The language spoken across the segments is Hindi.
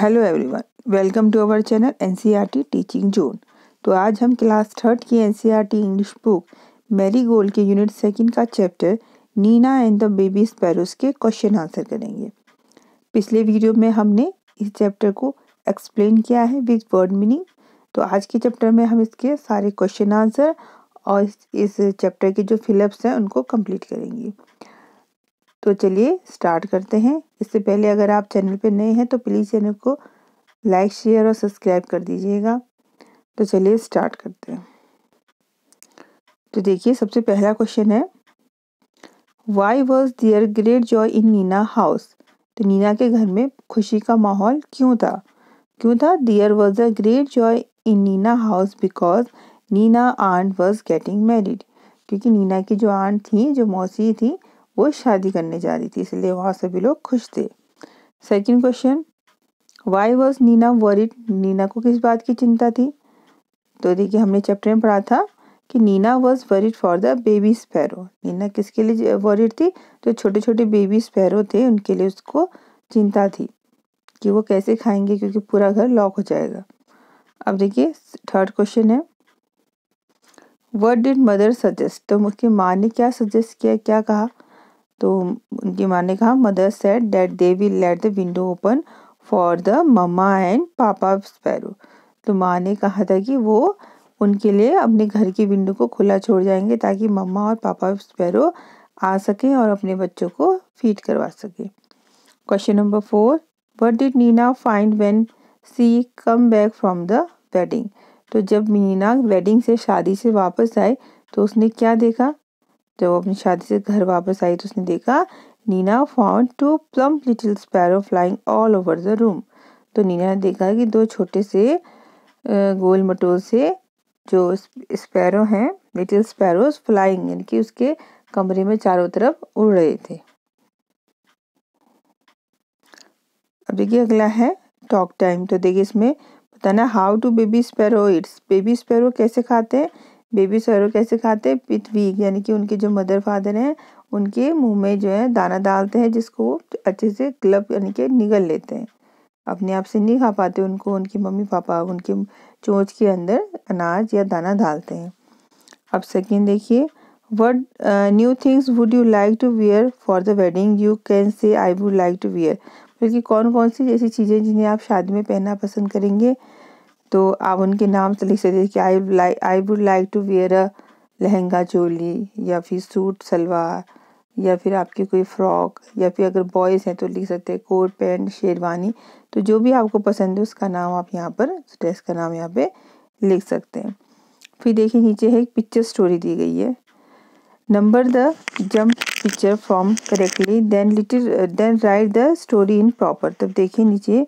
hello everyone welcome to our channel N teaching zone तो आज हम क्लास थर्ड की एन इंग्लिश बुक मैरी गोल्ड के यूनिट सेकंड का chapter Nina and the baby sparrows के क्वेश्चन आंसर करेंगे पिछले वीडियो में हमने इस चैप्टर को एक्सप्लेन किया है विद वर्ड मीनिंग तो आज के चैप्टर में हम इसके सारे क्वेश्चन आंसर और इस चैप्टर के जो फिलअप्स हैं उनको कम्प्लीट करेंगे तो चलिए स्टार्ट करते हैं इससे पहले अगर आप चैनल पर नए हैं तो प्लीज़ चैनल को लाइक शेयर और सब्सक्राइब कर दीजिएगा तो चलिए स्टार्ट करते हैं तो देखिए सबसे पहला क्वेश्चन है why was there great joy in Nina house तो नीना के घर में खुशी का माहौल क्यों था क्यों था there was a great joy in Nina house because Nina aunt was getting married क्योंकि नीना की जो आंट थी जो मौसी थी वो शादी करने जा रही थी इसलिए वहाँ सभी लोग खुश थे second question why was Nina worried Nina को किस बात की चिंता थी तो देखिए हमने चैप्टर में पढ़ा था कि Nina was worried for the baby sparrow Nina किसके लिए वरिड थी जो छोटे छोटे बेबी स्पैरो थे उनके लिए उसको चिंता थी कि वो कैसे खाएंगे क्योंकि पूरा घर लॉक हो जाएगा अब देखिए थर्ड क्वेश्चन है वट डिड मदर सजेस्ट तो उसकी माँ ने क्या सजेस्ट किया क्या कहा तो उनकी माँ ने कहा mother said that they will let the window open for the mamma and papa sparrow तो माँ ने कहा था कि वो उनके लिए अपने घर की विंडो को खुला छोड़ जाएंगे ताकि मम्मा और पापा स्पैरो आ सकें और अपने बच्चों को फीड करवा सकें question number four what did Nina find when she come back from the wedding तो जब मीना वेडिंग से शादी से वापस आए तो उसने क्या देखा जब तो वो अपनी शादी से घर वापस आई तो उसने देखा Nina found two plump little sparrow flying all over the room तो नीना ने देखा कि दो छोटे से गोल मटोल से जो स्पैरो हैं लिटिल स्पैरो फ्लाइंग यानी कि उसके कमरे में चारों तरफ उड़ रहे थे अब देखिए अगला है टॉक टाइम तो देखिए इसमें बताना how to baby sparrow it's baby sparrow कैसे खाते हैं बेबी सोयरो कैसे खाते हैं पिथवीक यानी कि उनके जो मदर फादर हैं उनके मुंह में जो है दाना डालते हैं जिसको अच्छे से क्लब यानी कि निगल लेते हैं अपने आप से नहीं खा पाते उनको उनकी मम्मी पापा उनके चोंच के अंदर अनाज या दाना डालते हैं अब सेकेंड देखिए what new things would you like to wear for the wedding you can say I would like to wear बल्कि कौन कौन सी ऐसी चीज़ें जिन्हें आप शादी में पहनना पसंद करेंगे तो आप उनके नाम से लिख सकते कि I like I would like to wear a lehenga choli या फिर सूट सलवार या फिर आपकी कोई फ्रॉक या फिर अगर बॉयज़ हैं तो लिख सकते हैं कोट पैंट शेरवानी तो जो भी आपको पसंद है उसका नाम आप यहाँ पर ड्रेस का नाम यहाँ पे लिख सकते हैं फिर देखिए नीचे है एक पिक्चर स्टोरी दी गई है number the jump picture from correctly then little then write the story in proper तब देखिए नीचे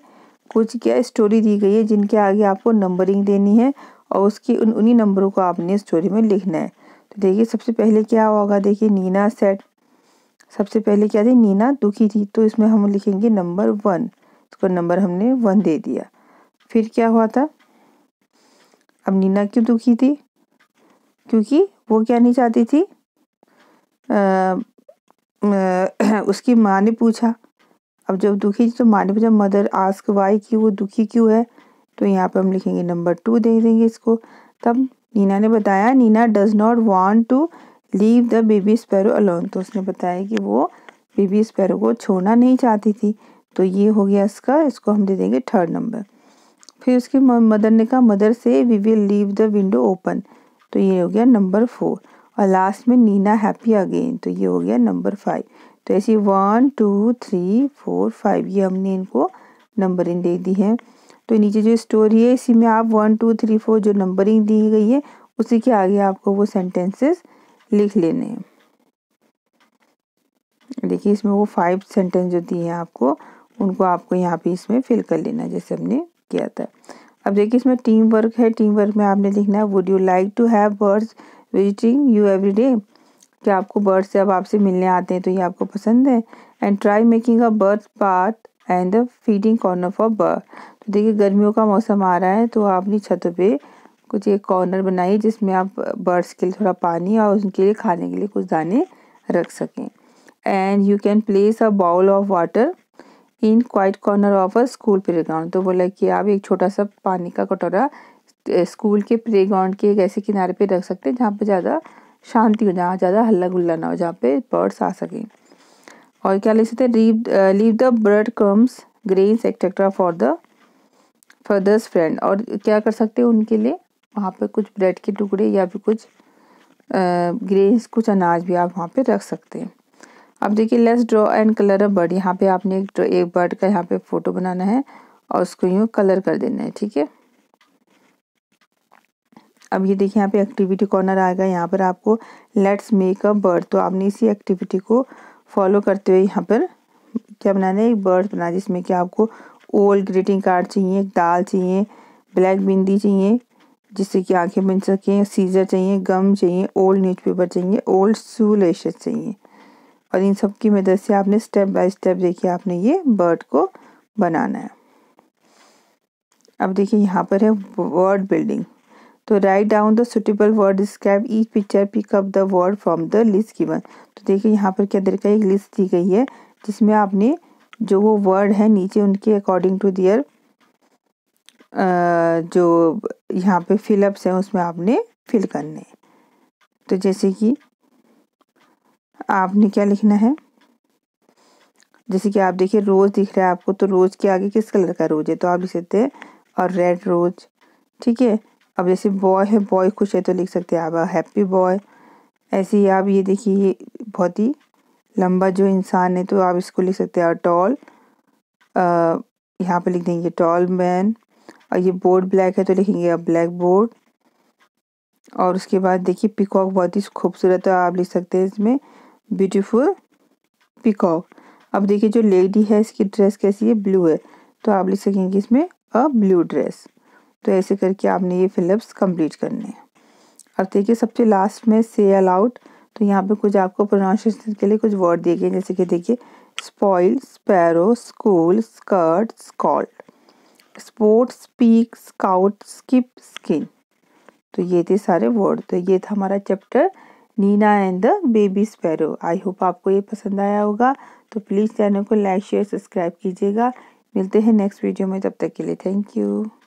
कुछ क्या स्टोरी दी गई है जिनके आगे आपको नंबरिंग देनी है और उसकी उन उन्हीं नंबरों को आपने स्टोरी में लिखना है तो देखिए सबसे पहले क्या होगा देखिए नीना सेट सबसे पहले क्या थी नीना दुखी थी तो इसमें हम लिखेंगे नंबर वन इसको नंबर हमने वन दे दिया फिर क्या हुआ था अब नीना क्यों दुखी थी क्योंकि वो क्या नहीं चाहती थी आ, आ, उसकी माँ ने पूछा अब जब दुखी तो माने जब मदर आस्क वाई कि वो दुखी क्यों है तो यहाँ पर हम लिखेंगे नंबर टू दे देंगे इसको तब नीना ने बताया Nina does not want to leave the baby sparrow alone तो उसने बताया कि वो बेबी स्पैरो को छोड़ना नहीं चाहती थी तो ये हो गया इसका इसको हम दे देंगे थर्ड नंबर फिर उसकी मदर ने कहा मदर से we will leave the window open तो ये हो गया नंबर फोर और लास्ट में नीना हैप्पी अगेन तो ये हो गया नंबर फाइव तो ऐसी one two three four five ये हमने इनको नंबरिंग दे दी है तो नीचे जो स्टोरी है इसी में आप वन टू थ्री फोर जो नंबरिंग दी गई है उसी के आगे आपको वो सेंटेंसेस लिख लेने हैं देखिए इसमें वो फाइव सेंटेंस जो दिए हैं आपको उनको आपको यहाँ पे इसमें फिल कर लेना जैसे हमने किया था अब देखिए इसमें टीम वर्क है टीम वर्क में आपने लिखना है would you like to have birds visiting you every day कि आपको बर्ड्स जब आपसे मिलने आते हैं तो ये आपको पसंद है and try making a bird part and the feeding corner for bird तो देखिए गर्मियों का मौसम आ रहा है तो आपने छतों पे कुछ एक कॉर्नर बनाइए जिसमें आप बर्ड्स के लिए थोड़ा पानी और उनके लिए खाने के लिए कुछ दाने रख सकें and you can place a bowl of water in quiet corner of a school play ground तो बोला कि आप एक छोटा सा पानी का कटोरा स्कूल के प्ले ग्राउंड के एक ऐसे किनारे पे रख सकते हैं जहाँ पर ज़्यादा शांति हो जहाँ ज़्यादा हल्ला गुल्ला ना हो जहाँ पे बर्ड्स आ सकें और क्या लिख सकते हैं leave leave the bread crumbs grains etcetera for the feathered friend और क्या कर सकते हैं उनके लिए वहाँ पे कुछ ब्रेड के टुकड़े या फिर कुछ ग्रेन्स uh, कुछ अनाज भी आप वहाँ पे रख सकते हैं अब देखिए let's draw and colour a bird यहाँ पे आपने एक एक बर्ड का यहाँ पे फोटो बनाना है और उसको यूँ कलर कर देना है ठीक है अब ये देखिए यहाँ पे एक्टिविटी कॉर्नर आएगा यहाँ पर आपको लेट्स मेक अ बर्ड तो आपने इसी एक्टिविटी को फॉलो करते हुए यहाँ पर क्या बनाना है एक बर्ड बना जिसमें कि आपको ओल्ड ग्रीटिंग कार्ड चाहिए दाल चाहिए ब्लैक बिंदी चाहिए जिससे कि आंखें बन सकें सीजर चाहिए गम चाहिए ओल्ड न्यूज़पेपर चाहिए ओल्ड सू लेशेस चाहिए और इन सब की मदद से आपने स्टेप बाय स्टेप देखिए आपने ये बर्ड को बनाना है अब देखिए यहाँ पर है वर्ड बिल्डिंग तो write down the suitable word describe the picture pick up the word from the list given तो देखिए यहाँ पर क्या तरीका एक लिस्ट दी गई है जिसमें आपने जो वो वर्ड है नीचे उनके अकॉर्डिंग टू दियर जो यहाँ पे फिलअप्स हैं उसमें आपने फिल करने तो जैसे कि आपने क्या लिखना है जैसे कि आप देखिए रोज़ दिख रहा है आपको तो रोज़ के आगे किस कलर का रोज़ है तो आप लिख सकते हैं और रेड रोज़ ठीक है अब जैसे बॉय है बॉय खुश है तो लिख सकते हैं आप हैप्पी बॉय ऐसे ही आप ये देखिए ये बहुत ही लंबा जो इंसान है तो आप इसको लिख सकते हैं टॉल यहाँ पे लिख देंगे टॉल मैन और ये बोर्ड ब्लैक है तो लिखेंगे आप ब्लैक बोर्ड और उसके बाद देखिए पिकॉक बहुत ही खूबसूरत है आप लिख सकते हैं इसमें ब्यूटीफुल पिकॉक अब देखिए जो लेडी है इसकी ड्रेस कैसी है ब्लू है तो आप लिख सकेंगे इसमें अ ब्लू ड्रेस तो ऐसे करके आपने ये फिलअप्स कंप्लीट करने हैं अब देखिए सबसे लास्ट में से आउट तो यहाँ पे कुछ आपको प्रोनाउंसिएशन के लिए कुछ वर्ड दिए गए जैसे कि देखिए spoil sparrow school skirt scold sport speak scout skip skin तो ये थे सारे वर्ड तो ये था हमारा chapter Nina and the baby sparrow I hope आपको ये पसंद आया होगा तो प्लीज़ चैनल को लाइक शेयर सब्सक्राइब कीजिएगा मिलते हैं नेक्स्ट वीडियो में तब तक के लिए थैंक यू